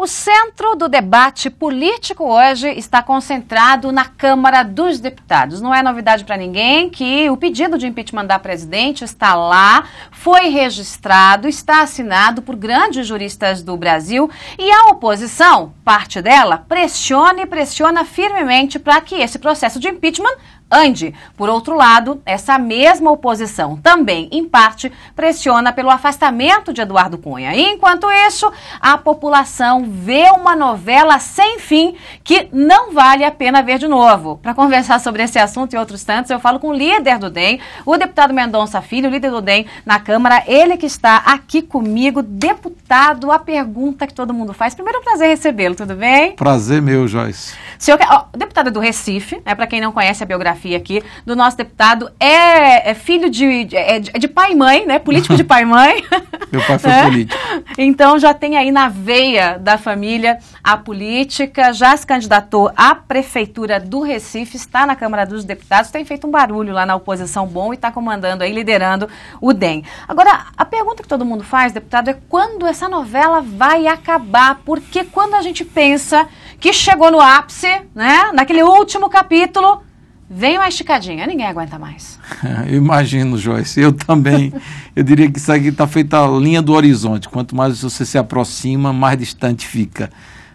O centro do debate político hoje está concentrado na Câmara dos Deputados. Não é novidade para ninguém que o pedido de impeachment da presidente está lá, foi registrado, está assinado por grandes juristas do Brasil e a oposição, parte dela, pressiona e pressiona firmemente para que esse processo de impeachment Ande. Por outro lado, essa mesma oposição também, em parte, pressiona pelo afastamento de Eduardo Cunha. Enquanto isso, a população vê uma novela sem fim que não vale a pena ver de novo. Para conversar sobre esse assunto e outros tantos, eu falo com o líder do DEM, o deputado Mendonça Filho, líder do DEM na Câmara, ele que está aqui comigo. Deputado, a pergunta que todo mundo faz. Primeiro, é um prazer recebê-lo, tudo bem? Prazer meu, Joyce. Senhor, ó, deputado do Recife, é né, para quem não conhece a biografia biografia aqui do nosso deputado. É, é filho de, é de, é de pai e mãe, né? Político de pai e mãe. Meu pai foi né? político. Então já tem aí na veia da família a política, já se candidatou à prefeitura do Recife, está na Câmara dos Deputados, tem feito um barulho lá na oposição bom e está comandando aí, liderando o DEM. Agora, a pergunta que todo mundo faz, deputado, é quando essa novela vai acabar? Porque quando a gente pensa que chegou no ápice, né, naquele último capítulo, vem uma esticadinha, ninguém aguenta mais. Eu imagino, Joyce. Eu também. eu diria que isso aqui está feita a linha do horizonte. Quanto mais você se aproxima, mais distante fica.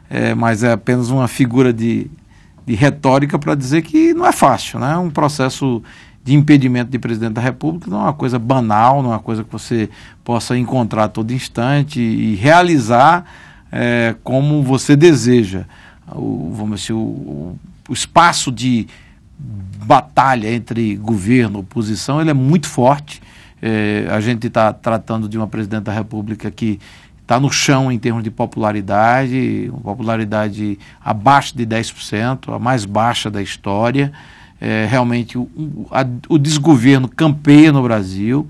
É, mas é apenas uma figura de, de retórica para dizer que não é fácil, né? É um processo de impedimento de presidente da República não é uma coisa banal, não é uma coisa que você possa encontrar a todo instante e realizar é, como você deseja. O, vamos dizer, o, o espaço de batalha entre governo e oposição ele é muito forte. É, a gente está tratando de uma presidente da República que está no chão em termos de popularidade, popularidade abaixo de 10%, a mais baixa da história. É, realmente o, a, o desgoverno campeia no Brasil.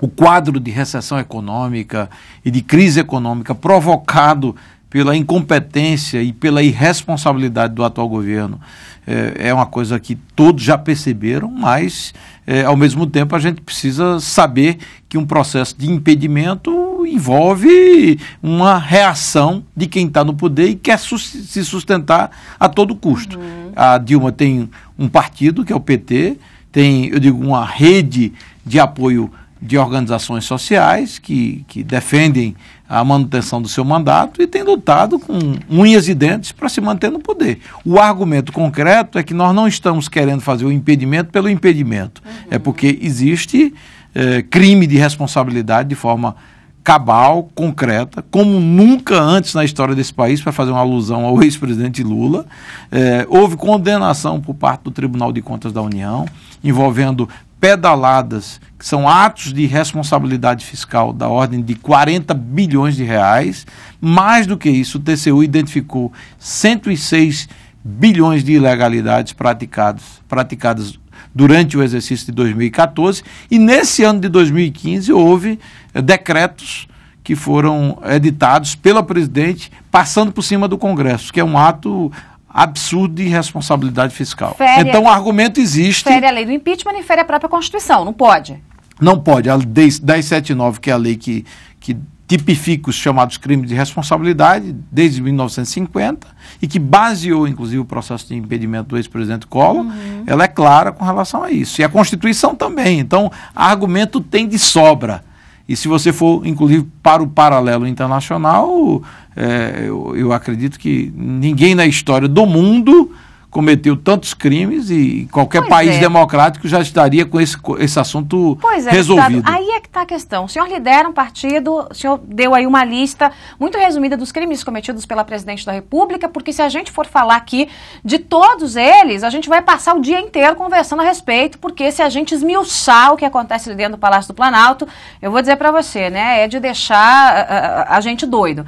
O quadro de recessão econômica e de crise econômica provocado pela incompetência e pela irresponsabilidade do atual governo é, é uma coisa que todos já perceberam, mas é, ao mesmo tempo a gente precisa saber que um processo de impedimento envolve uma reação de quem está no poder e quer su se sustentar a todo custo. Uhum. A Dilma tem um partido, que é o PT, tem, eu digo, uma rede de apoio de organizações sociais que, que defendem a manutenção do seu mandato e tem lutado com unhas e dentes para se manter no poder. O argumento concreto é que nós não estamos querendo fazer o impedimento pelo impedimento. É uhum. É porque existe eh, crime de responsabilidade de forma cabal, concreta, como nunca antes na história desse país, para fazer uma alusão ao ex-presidente Lula. Eh, houve condenação por parte do Tribunal de Contas da União envolvendo pedaladas, que são atos de responsabilidade fiscal da ordem de 40 bilhões de reais. Mais do que isso, o TCU identificou 106 bilhões de ilegalidades praticadas, praticadas durante o exercício de 2014 e nesse ano de 2015 houve eh, decretos que foram eh, editados pela presidente passando por cima do Congresso, que é um ato absurdo de irresponsabilidade fiscal. Fere, então o argumento existe. Fere a lei do impeachment e fere a própria Constituição, não pode? Não pode. A 1079, que é a lei que, que tipifica os chamados crimes de responsabilidade desde 1950 e que baseou, inclusive, o processo de impedimento do ex-presidente Collor, uhum. ela é clara com relação a isso. E a Constituição também. Então, argumento tem de sobra. E se você for, inclusive, para o paralelo internacional, é, eu, eu, acredito que ninguém na história do mundo cometeu tantos crimes e qualquer pois país é. democrático já estaria com esse, esse assunto pois é, resolvido. aí é que está a questão. O senhor lidera um partido, o senhor deu aí uma lista muito resumida dos crimes cometidos pela presidente da República, porque se a gente for falar aqui de todos eles, a gente vai passar o dia inteiro conversando a respeito, porque se a gente esmiuçar o que acontece dentro do Palácio do Planalto, eu vou dizer para você, né, é de deixar a, ah, a, ah, ah, a gente doido.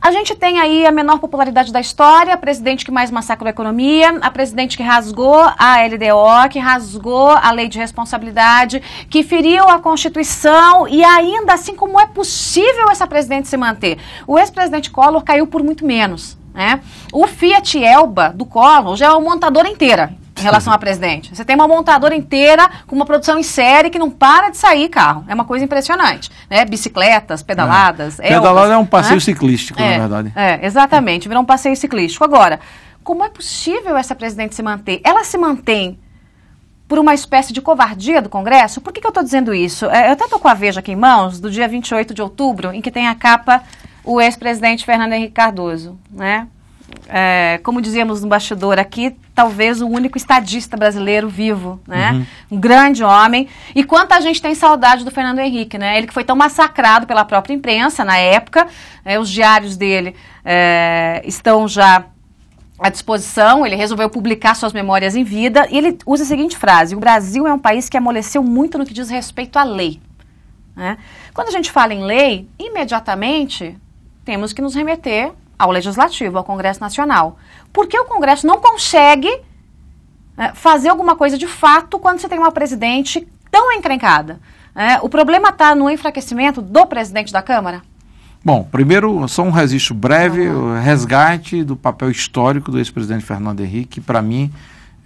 A gente tem aí a menor popularidade da história, a presidente que mais massacrou a economia, a presidente que rasgou a LDO, que rasgou a lei de responsabilidade, que feriu a Constituição e ainda assim como é possível essa presidente se manter? O ex-presidente Collor caiu por muito menos. Né? O Fiat Elba do Collor já é uma montadora inteira em relação a presidente. Você tem uma montadora inteira com uma produção em série que não para de sair carro. É uma coisa impressionante. Né? Bicicletas, pedaladas. É. Pedalada é um passeio né? ciclístico, é, na verdade. É, exatamente. Virou um passeio ciclístico. Agora, como é possível essa presidente se manter? Ela se mantém por uma espécie de covardia do Congresso? Por que, que eu estou dizendo isso? É, eu até estou com a Veja aqui em mãos, do dia 28 de outubro, em que tem a capa o ex-presidente Fernando Henrique Cardoso, né? é, como dizíamos no bastidor aqui, talvez o único estadista brasileiro vivo, né? Uhum. Um grande homem. E quanta gente tem saudade do Fernando Henrique, né? Ele que foi tão massacrado pela própria imprensa na época. Né? os diários dele é, estão já à disposição. Ele resolveu publicar suas memórias em vida. E ele usa a seguinte frase: O Brasil é um país que amoleceu muito no que diz respeito à lei. Né? Quando a gente fala em lei, imediatamente temos que nos remeter ao Legislativo, ao Congresso Nacional. Por que o Congresso não consegue né, fazer alguma coisa de fato quando você tem uma presidente tão encrencada? É, o problema está no enfraquecimento do presidente da Câmara? Bom, primeiro, só um registro breve, uhum. resgate do papel histórico do ex-presidente Fernando Henrique, que para mim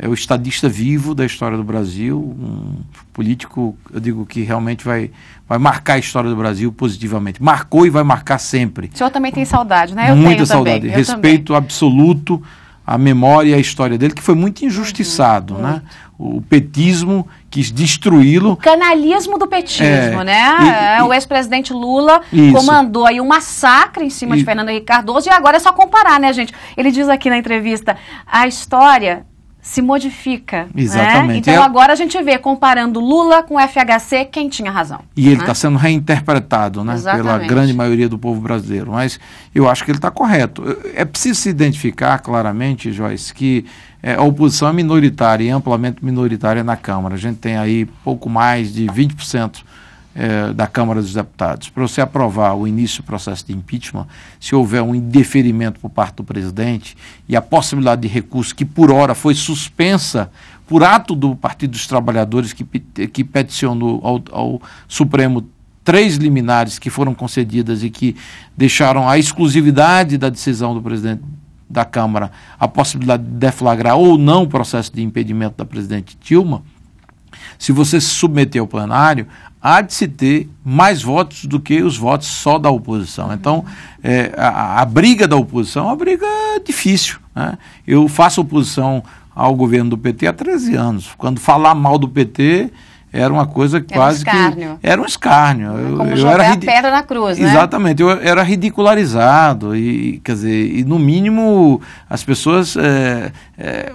é o estadista vivo da história do Brasil, um político, eu digo que realmente vai, vai marcar a história do Brasil positivamente. Marcou e vai marcar sempre. O senhor também tem saudade, né? Eu Muita saudade. Também, Respeito absoluto à memória e à história dele, que foi muito injustiçado, uhum, né? O petismo quis destruí-lo. O canalismo do petismo, é, né? E, é, o ex-presidente Lula isso. comandou aí um massacre em cima e, de Fernando Henrique Cardoso e agora é só comparar, né, gente? Ele diz aqui na entrevista, a história se modifica. Né? Exatamente. Né? Então é... agora a gente vê, comparando Lula com FHC, quem tinha razão. E ele está né? Tá sendo reinterpretado né? pela grande maioria do povo brasileiro. Mas eu acho que ele está correto. É preciso se identificar claramente, Joyce, que é, a oposição é minoritária e amplamente minoritária na Câmara. A gente tem aí pouco mais de 20% é, da Câmara dos Deputados, para você aprovar o início do processo de impeachment, se houver um indeferimento por parte do presidente e a possibilidade de recurso que por hora foi suspensa por ato do Partido dos Trabalhadores que, que peticionou ao, ao Supremo três liminares que foram concedidas e que deixaram a exclusividade da decisão do presidente da Câmara a possibilidade de deflagrar ou não o processo de impedimento da presidente Dilma, se você se submeter ao plenário, há de se ter mais votos do que os votos só da oposição. Uhum. Então, é, a, a, briga da oposição é uma briga difícil. Né? Eu faço oposição ao governo do PT há 13 anos. Quando falar mal do PT, era uma coisa quase era um escárnio. que era um escárnio. como eu, jogar era a pedra na cruz, né? Exatamente, eu era ridicularizado e quer dizer, e no mínimo as pessoas é, é,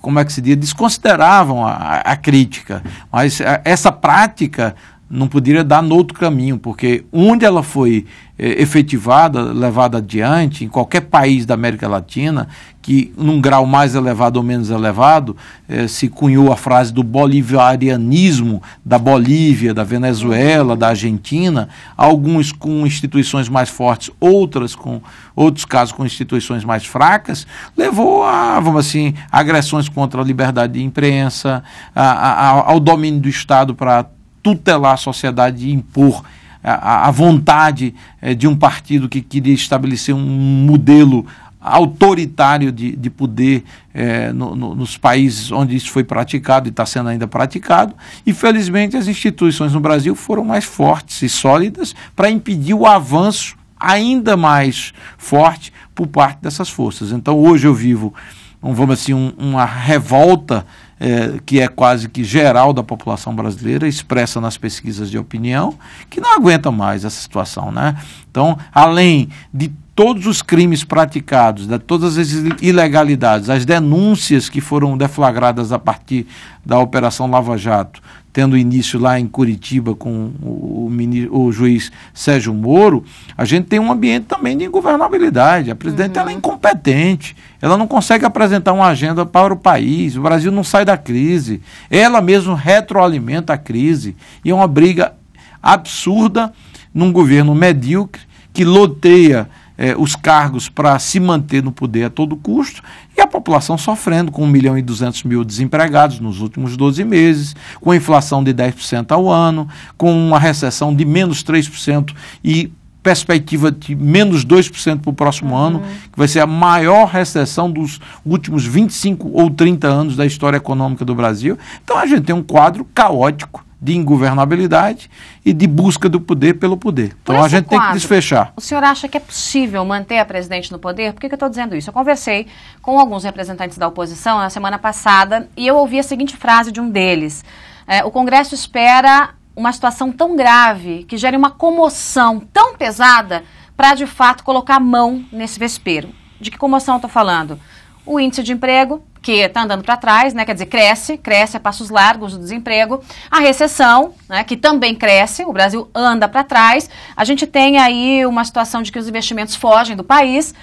como é que se diz, desconsideravam a, a crítica, mas a, essa prática não poderia dar no outro caminho, porque onde ela foi é, efetivada, levada adiante, em qualquer país da América Latina, que, num grau mais elevado ou menos elevado, eh, se cunhou a frase do bolivarianismo da Bolívia, da Venezuela, da Argentina, alguns com instituições mais fortes, outras com outros casos com instituições mais fracas, levou a, vamos assim, agressões contra a liberdade de imprensa, a, a, ao domínio do Estado para tutelar a sociedade e impor a, a vontade eh, de um partido que queria estabelecer um modelo autoritário de, de poder é, no, no, nos países onde isso foi praticado e está sendo ainda praticado. E, felizmente, as instituições no Brasil foram mais fortes e sólidas para impedir o avanço ainda mais forte por parte dessas forças. Então, hoje eu vivo, vamos assim, um, uma revolta é, que é quase que geral da população brasileira, expressa nas pesquisas de opinião, que não aguenta mais essa situação. Né? Então, além de todos os crimes praticados, de todas as ilegalidades, as denúncias que foram deflagradas a partir da Operação Lava Jato, tendo início lá em Curitiba com o, o juiz Sérgio Moro, a gente tem um ambiente também de ingovernabilidade. A presidente uhum. ela é uhum. incompetente, ela não consegue apresentar uma agenda para o país, o Brasil não sai da crise, ela mesmo retroalimenta a crise e é uma briga absurda num governo medíocre que loteia é, os cargos para se manter no poder a todo custo e a população sofrendo com 1 milhão e 200 mil desempregados nos últimos 12 meses, com inflação de 10% ao ano, com uma recessão de menos 3% e perspectiva de menos 2% para o próximo uhum. ano, que vai ser a maior recessão dos últimos 25 ou 30 anos da história econômica do Brasil. Então a gente tem um quadro caótico de ingovernabilidade e de busca do poder pelo poder. Por então a gente quadro, tem que desfechar. O senhor acha que é possível manter a presidente no poder? Por que, que eu estou dizendo isso? Eu conversei com alguns representantes da oposição na semana passada e eu ouvi a seguinte frase de um deles: é, O Congresso espera uma situação tão grave que gere uma comoção tão pesada para de fato colocar a mão nesse vespeiro. De que comoção eu estou falando? o índice de emprego, que está andando para trás, né, quer dizer, cresce, cresce a passos largos o desemprego, a recessão, né, que também cresce, o Brasil anda para trás, a gente tem aí uma situação de que os investimentos fogem do país.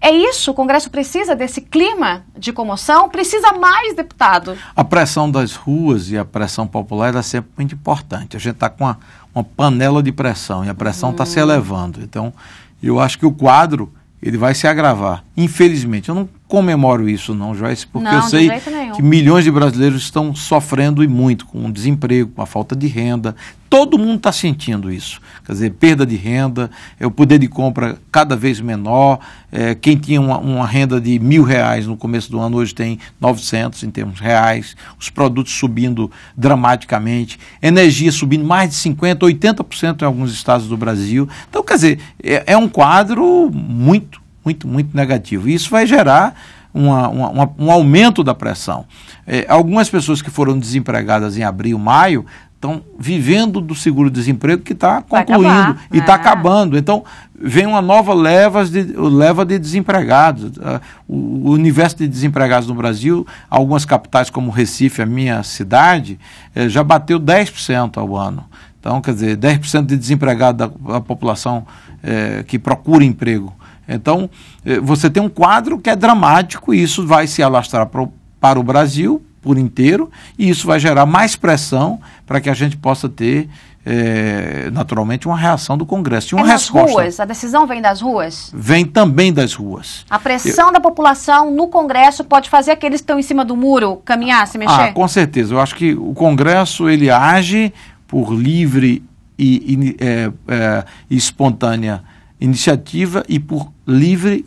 É isso, o Congresso precisa desse clima de comoção, precisa mais deputado. A pressão das ruas e a pressão popular é sempre muito importante. A gente está com uma, uma, panela de pressão e a pressão está hum. se elevando. Então, eu acho que o quadro ele vai se agravar. Infelizmente, eu não comemoro isso, não, Joyce, porque não, eu sei que milhões de brasileiros estão sofrendo e muito com o desemprego, com a falta de renda. Todo mundo está sentindo isso. Quer dizer, perda de renda, é o poder de compra cada vez menor. É, quem tinha uma, uma, renda de mil reais no começo do ano, hoje tem 900 em termos reais. Os produtos subindo dramaticamente. Energia subindo mais de 50%, 80% em alguns estados do Brasil. Então, quer dizer, é, é um quadro muito muito, muito negativo. E isso vai gerar uma, uma, um aumento da pressão. É, algumas pessoas que foram desempregadas em abril, maio, estão vivendo do seguro-desemprego que está tá concluindo e está é. Né? acabando. Então, vem uma nova leva de, leva de desempregados. Ah, o, universo de desempregados no Brasil, algumas capitais como Recife, a minha cidade, é, já bateu 10% ao ano. Então, quer dizer, 10% de desempregado da, população é, que procura emprego. Então, eh, você tem um quadro que é dramático e isso vai se alastrar pro, para o Brasil por inteiro e isso vai gerar mais pressão para que a gente possa ter é, naturalmente uma reação do Congresso. E uma é resposta. ruas? A decisão vem das ruas? Vem também das ruas. A pressão eu... da população no Congresso pode fazer aqueles que estão em cima do muro caminhar, se mexer? Ah, com certeza. Eu acho que o Congresso ele age por livre e, e é, espontânea iniciativa e por livre,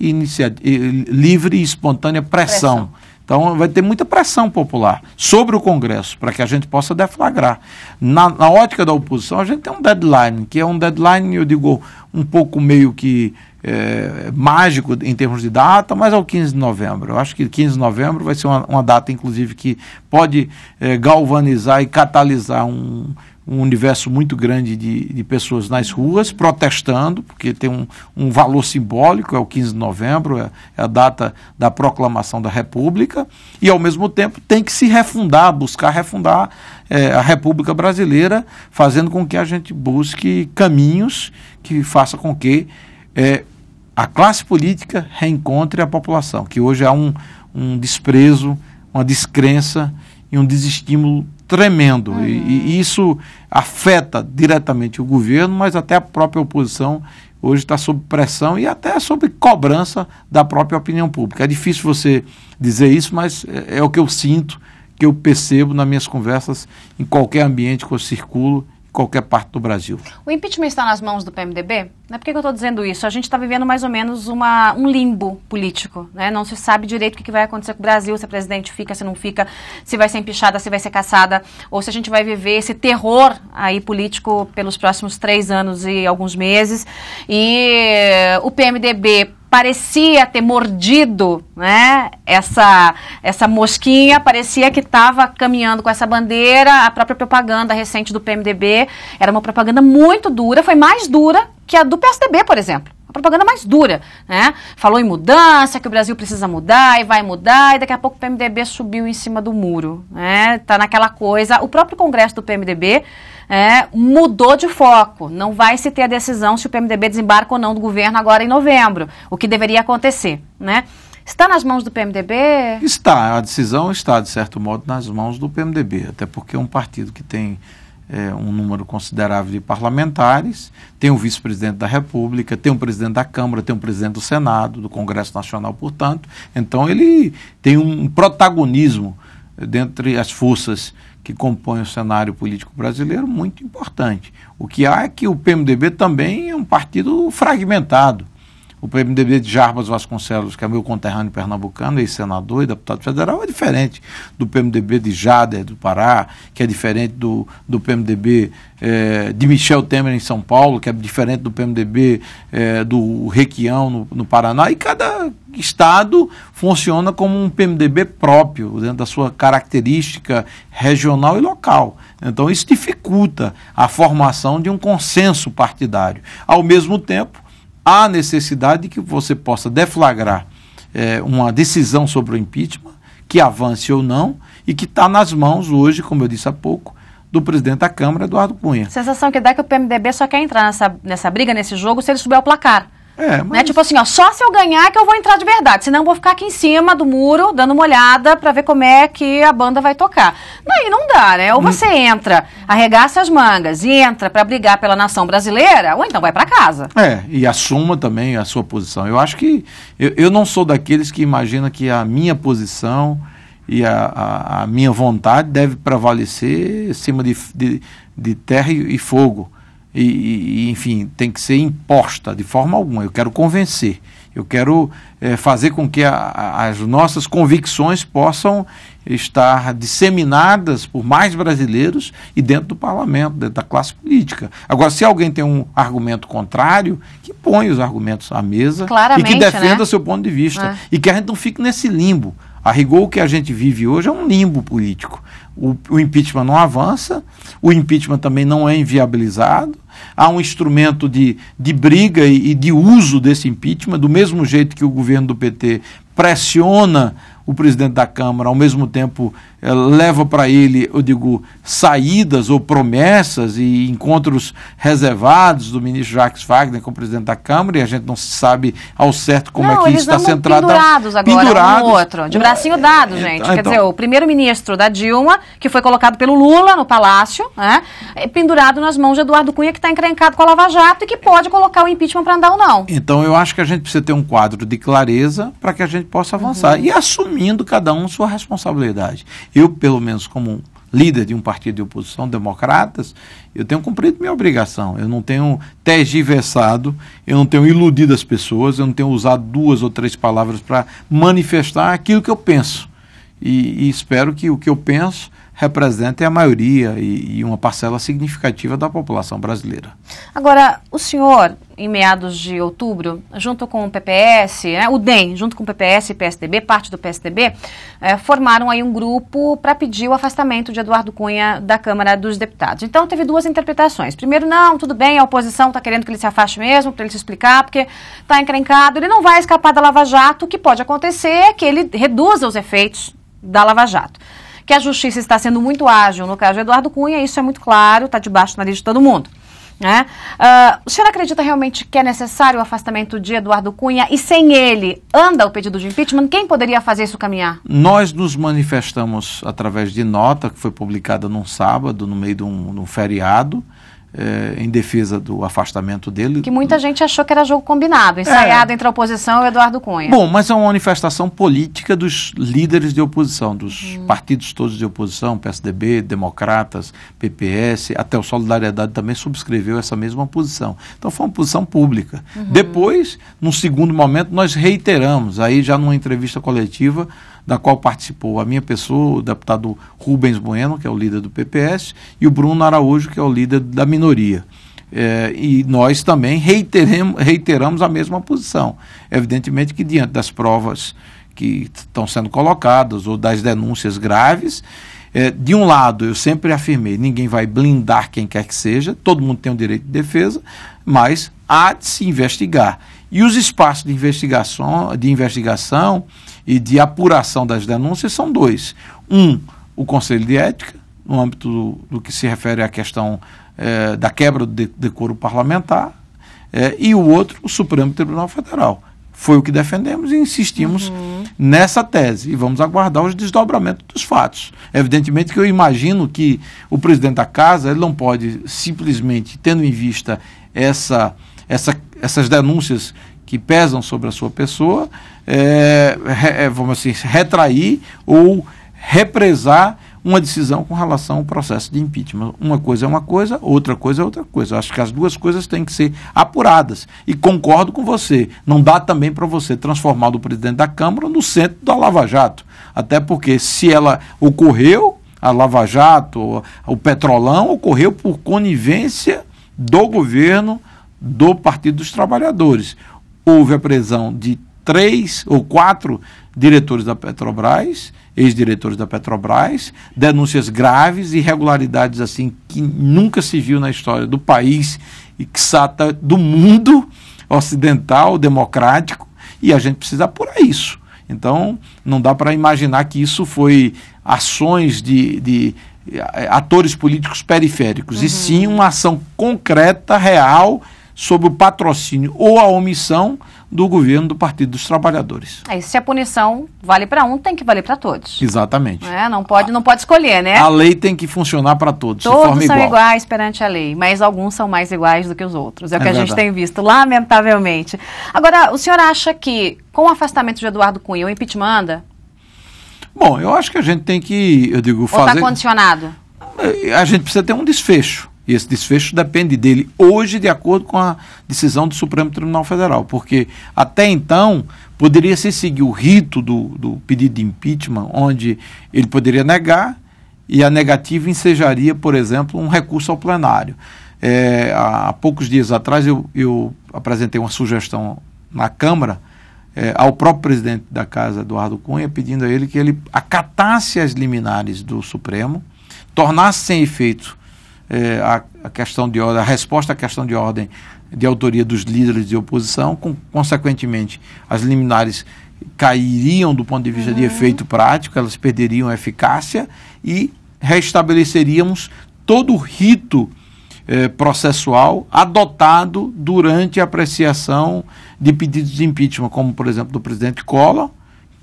livre e espontânea pressão. pressão. Então, vai ter muita pressão popular sobre o Congresso para que a gente possa deflagrar. Na, na, ótica da oposição, a gente tem um deadline, que é um deadline, eu digo, um pouco meio que é, mágico em termos de data, mas é o 15 de novembro. Eu acho que 15 de novembro vai ser uma, uma data, inclusive, que pode é, galvanizar e catalisar um, um universo muito grande de, de pessoas nas ruas protestando, porque tem um, um valor simbólico, é o 15 de novembro, é, é, a data da proclamação da República, e ao mesmo tempo tem que se refundar, buscar refundar é, a República Brasileira, fazendo com que a gente busque caminhos que faça com que é, a classe política reencontre a população, que hoje há é um, um desprezo, uma descrença e um desestímulo tremendo. Uhum. E, e, isso afeta diretamente o governo, mas até a própria oposição hoje está sob pressão e até sob cobrança da própria opinião pública. É difícil você dizer isso, mas é, é o que eu sinto, que eu percebo nas minhas conversas, em qualquer ambiente que eu circulo qualquer parte do Brasil. O impeachment está nas mãos do PMDB? Né, por que, eu estou dizendo isso? A gente está vivendo mais ou menos uma, um limbo político. Né? Não se sabe direito o que, vai acontecer com o Brasil, se a é presidente fica, se não fica, se vai ser empichada, se vai ser caçada, ou se a gente vai viver esse terror aí político pelos próximos três anos e alguns meses. E o PMDB parecia ter mordido né, essa, essa mosquinha, parecia que estava caminhando com essa bandeira. A própria propaganda recente do PMDB era uma propaganda muito dura, foi mais dura que a do PSDB, por exemplo. A propaganda mais dura, né? Falou em mudança, que o Brasil precisa mudar e vai mudar, e daqui a pouco o PMDB subiu em cima do muro, né? Tá naquela coisa. O próprio Congresso do PMDB é, mudou de foco. Não vai se ter a decisão se o PMDB desembarca ou não do governo agora em novembro, o que deveria acontecer, né? Está nas mãos do PMDB? Está, a decisão está, de certo modo, nas mãos do PMDB, até porque é um partido que tem é, um número considerável de parlamentares, tem um vice-presidente da República, tem um presidente da Câmara, tem um presidente do Senado, do Congresso Nacional, portanto. Então, ele tem um protagonismo dentre as forças que compõe o cenário político brasileiro muito importante. O que há é que o PMDB também é um partido fragmentado. O PMDB de Jarbas Vasconcelos, que é meu conterrâneo pernambucano, ex-senador e deputado federal, é diferente do PMDB de Jader, do Pará, que é diferente do, do PMDB é, eh, de Michel Temer em São Paulo, que é diferente do PMDB é, eh, do Requião no, no Paraná, e cada estado funciona como um PMDB próprio, dentro da sua característica regional e local. Então, isso dificulta a formação de um consenso partidário. Ao mesmo tempo, há necessidade de que você possa deflagrar é, uma decisão sobre o impeachment, que avance ou não, e que está nas mãos hoje, como eu disse há pouco, do presidente da Câmara, Eduardo Cunha. A sensação que dá é que o PMDB só quer entrar nessa, nessa briga, nesse jogo, se ele subir ao placar. É, né? mas... né? Tipo assim, ó, só se eu ganhar que eu vou entrar de verdade, senão eu vou ficar aqui em cima do muro, dando uma olhada para ver como é que a banda vai tocar. Daí não dá, né? Ou hum. você entra, arregaça as mangas e entra para brigar pela nação brasileira, ou então vai para casa. É, e assuma também a sua posição. Eu acho que eu, eu não sou daqueles que imagina que a minha posição e a, a, a minha vontade deve prevalecer em cima de, de, de terra e, e fogo e, e, enfim, tem que ser imposta de forma alguma. Eu quero convencer, eu quero é, fazer com que a, a, as nossas convicções possam estar disseminadas por mais brasileiros e dentro do parlamento, dentro da classe política. Agora, se alguém tem um argumento contrário, que ponha os argumentos à mesa Claramente, e que defenda né? seu ponto de vista. É. E que a gente não fique nesse limbo. A rigor, o que a gente vive hoje é um limbo político. O, o, impeachment não avança, o impeachment também não é inviabilizado, há um instrumento de, de briga e, e de uso desse impeachment, do mesmo jeito que o governo do PT pressiona o presidente da Câmara, ao mesmo tempo, eh, leva para ele, eu digo, saídas ou promessas e encontros reservados do ministro Jacques Wagner com o presidente da Câmara, e a gente não sabe ao certo como não, é que está centrado então, Pendurados agora, pendurados. um outro, de bracinho dado, então, gente. Então, Quer dizer, o primeiro-ministro da Dilma, que foi colocado pelo Lula no Palácio, né, é pendurado nas mãos de Eduardo Cunha, que está encrencado com a Lava Jato e que pode colocar o impeachment para andar ou não. Então, eu acho que a gente precisa ter um quadro de clareza para que a gente possa avançar. Uhum. E assumir assumindo cada um sua responsabilidade. Eu, pelo menos, como líder de um partido de oposição, democratas, eu tenho cumprido minha obrigação. Eu não tenho tergiversado, eu não tenho iludido as pessoas, eu não tenho usado duas ou três palavras para manifestar aquilo que eu penso. E, e, espero que o que eu penso represente a maioria e, e uma parcela significativa da população brasileira. Agora, o senhor em meados de outubro, junto com o PPS, né, o DEM, junto com o PPS e PSDB, parte do PSDB, eh, formaram aí um grupo para pedir o afastamento de Eduardo Cunha da Câmara dos Deputados. Então teve duas interpretações. Primeiro, não, tudo bem, a oposição está querendo que ele se afaste mesmo, para ele se explicar, porque está encrencado, ele não vai escapar da Lava Jato. O que pode acontecer é que ele reduza os efeitos da Lava Jato que a justiça está sendo muito ágil no caso de Eduardo Cunha, isso é muito claro, está debaixo do nariz de todo mundo. Né? Uh, o senhor acredita realmente que é necessário o afastamento de Eduardo Cunha e sem ele anda o pedido de impeachment? Quem poderia fazer isso caminhar? Nós nos manifestamos através de nota que foi publicada num sábado, no meio de um, de um feriado é, em defesa do afastamento dele. Que muita gente achou que era jogo combinado, ensaiado é. entre a oposição e o Eduardo Cunha. Bom, mas é uma manifestação política dos líderes de oposição, dos hum. partidos todos de oposição, PSDB, Democratas, PPS, até o Solidariedade também subscreveu essa mesma posição. Então foi uma posição pública. Uhum. Depois, num segundo momento, nós reiteramos, aí já numa entrevista coletiva, da qual participou a minha pessoa, o deputado Rubens Bueno, que é o líder do PPS, e o Bruno Araújo, que é o líder da minoria. É, e nós também reiteramos a mesma posição. Evidentemente que diante das provas que estão sendo colocadas ou das denúncias graves, é, de um lado, eu sempre afirmei, ninguém vai blindar quem quer que seja, todo mundo tem o direito de defesa, mas há de se investigar. E os espaços de investigação, de investigação e de apuração das denúncias são dois. Um, o Conselho de Ética, no âmbito do, do que se refere à questão eh, da quebra do decoro parlamentar, eh, e o outro, o Supremo Tribunal Federal. Foi o que defendemos e insistimos uhum. nessa tese. E vamos aguardar os desdobramentos dos fatos. Evidentemente que eu imagino que o presidente da casa ele não pode simplesmente, tendo em vista essa, essa, essas denúncias que pesam sobre a sua pessoa, é, é, vamos assim, retrair ou represar uma decisão com relação ao processo de impeachment. Uma coisa é uma coisa, outra coisa é outra coisa. Acho que as duas coisas têm que ser apuradas. E concordo com você. Não dá também para você transformar o presidente da Câmara no centro da Lava Jato. Até porque se ela ocorreu, a Lava Jato, o Petrolão, ocorreu por conivência do governo do Partido dos Trabalhadores houve a prisão de três ou quatro diretores da Petrobras, ex-diretores da Petrobras, denúncias graves, irregularidades assim que nunca se viu na história do país e que sata do mundo ocidental, democrático, e a gente precisa apurar isso. Então, não dá para imaginar que isso foi ações de, de atores políticos periféricos, uhum. e sim uma ação concreta, real, sob o patrocínio ou a omissão do governo do Partido dos Trabalhadores. Aí é, se a punição vale para um, tem que valer para todos. Exatamente. É, não pode, a, não pode escolher, né? A lei tem que funcionar para todos. Todos são igual. iguais perante a lei, mas alguns são mais iguais do que os outros. É o é que verdade. a gente tem visto, lamentavelmente. Agora, o senhor acha que com o afastamento de Eduardo Cunha, o impeachment anda? Bom, eu acho que a gente tem que, eu digo, Ou tá fazer. Está condicionado? A gente precisa ter um desfecho. E esse desfecho depende dele hoje, de acordo com a decisão do Supremo Tribunal Federal, porque até então poderia se seguir o rito do, do pedido de impeachment, onde ele poderia negar e a negativa ensejaria, por exemplo, um recurso ao plenário. É, há poucos dias atrás eu, eu, apresentei uma sugestão na Câmara é, ao próprio presidente da Casa, Eduardo Cunha, pedindo a ele que ele acatasse as liminares do Supremo, tornasse sem efeito é, a, a, questão de ordem, a resposta à questão de ordem de autoria dos líderes de oposição, com, consequentemente, as liminares cairiam do ponto de vista uhum. de efeito prático, elas perderiam eficácia e restabeleceríamos todo o rito eh, processual adotado durante a apreciação de pedidos de impeachment, como, por exemplo, do presidente Collor,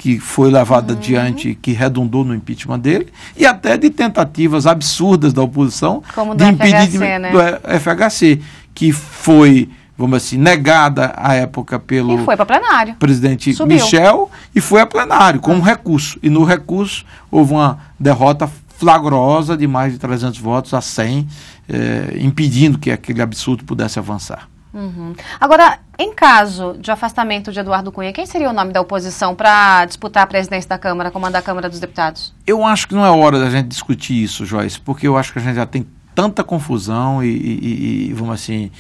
que foi levada uhum. adiante, que redundou no impeachment dele, e até de tentativas absurdas da oposição Como de impedir FHC, né? do FHC, que foi vamos assim, negada à época pelo e foi plenário. presidente Subiu. Michel e foi a plenário como uhum. recurso. E no recurso houve uma derrota flagrosa de mais de 300 votos a 100, eh, impedindo que aquele absurdo pudesse avançar. Uhum. Agora, em caso de afastamento de Eduardo Cunha, quem seria o nome da oposição para disputar a presidência da Câmara, comandar a Câmara dos Deputados? Eu acho que não é hora da gente discutir isso, Joyce, porque eu acho que a gente já tem tanta confusão e, e, e vamos assim,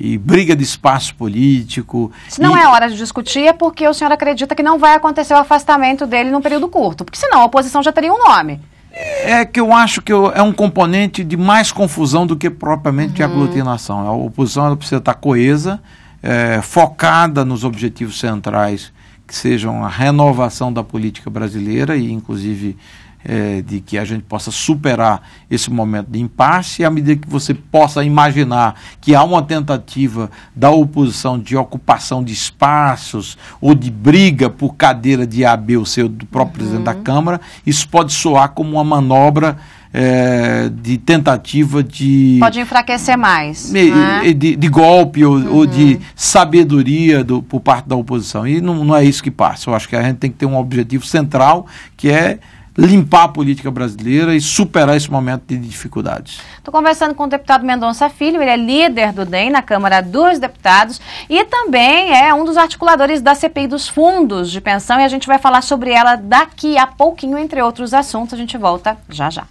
e briga de espaço político. Se não e... é hora de discutir, é porque o senhor acredita que não vai acontecer o afastamento dele num período curto, porque senão a oposição já teria um nome é que eu acho que é um componente de mais confusão do que propriamente de uhum. aglutinação. A oposição ela precisa estar coesa, é, focada nos objetivos centrais, que sejam a renovação da política brasileira e, inclusive, é, de que a gente possa superar esse momento de impasse, e à medida que você possa imaginar que há uma tentativa da oposição de ocupação de espaços ou de briga por cadeira de AB ou seu do próprio uhum. presidente da uhum. Câmara, isso pode soar como uma manobra. É, de tentativa de. Pode enfraquecer mais. De, né? de, de golpe ou, uhum. ou, de sabedoria do, por parte da oposição. E não, não é isso que passa. Eu acho que a gente tem que ter um objetivo central, que é limpar a política brasileira e superar esse momento de dificuldades. Estou conversando com o deputado Mendonça Filho, ele é líder do DEM na Câmara dos Deputados e também é um dos articuladores da CPI dos fundos de pensão e a gente vai falar sobre ela daqui a pouquinho, entre outros assuntos. A gente volta já já.